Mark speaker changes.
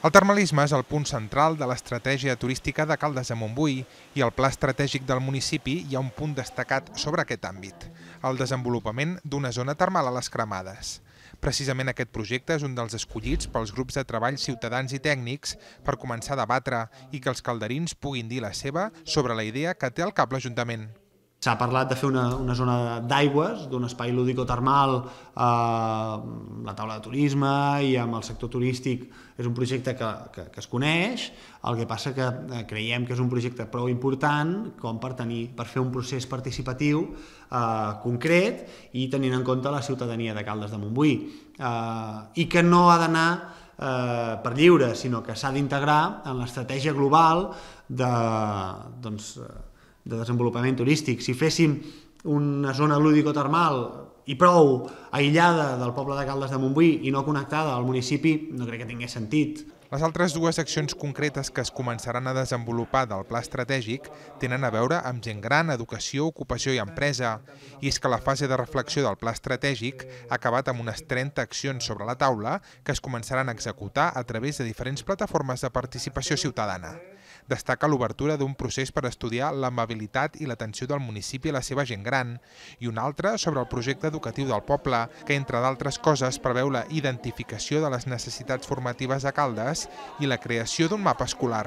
Speaker 1: El termalisme és el punt central de l'estratègia turística de Caldes de Montbui i al pla estratègic del municipi hi ha un punt destacat sobre aquest àmbit, el desenvolupament d'una zona termal a les cremades. Precisament aquest projecte és un dels escollits pels grups de treball ciutadans i tècnics per començar a debatre i que els
Speaker 2: calderins puguin dir la seva sobre la idea que té al cap l'Ajuntament. S'ha parlat de fer una, una zona d'aigües, d'un espai lúdico-termal, eh, la taula de turisme i amb el sector turístic és un projecte que, que, que es coneix, el que passa que eh, creiem que és un projecte prou important com per, tenir, per fer un procés participatiu eh, concret i tenint en compte la ciutadania de Caldes de Montbui eh, i que no ha d'anar eh, per lliure, sinó que s'ha d'integrar en l'estratègia global de, doncs, eh, de desenvolupament turístic, si féssim una zona lúdico-termal i prou aïllada del poble de Caldes de Montbui i no connectada al municipi, no crec que tingués sentit. Les altres dues accions concretes que es començaran a
Speaker 1: desenvolupar del pla estratègic tenen a veure amb gent gran, educació, ocupació i empresa. I és que la fase de reflexió del pla estratègic ha acabat amb unes 30 accions sobre la taula que es començaran a executar a través de diferents plataformes de participació ciutadana destaca l'obertura d'un procés per estudiar l'amabilitat i l'atenció del municipi a la seva gent gran, i un altre sobre el projecte educatiu del poble, que entre d'altres coses preveu la identificació de les necessitats formatives a Caldes i la creació d'un mapa escolar.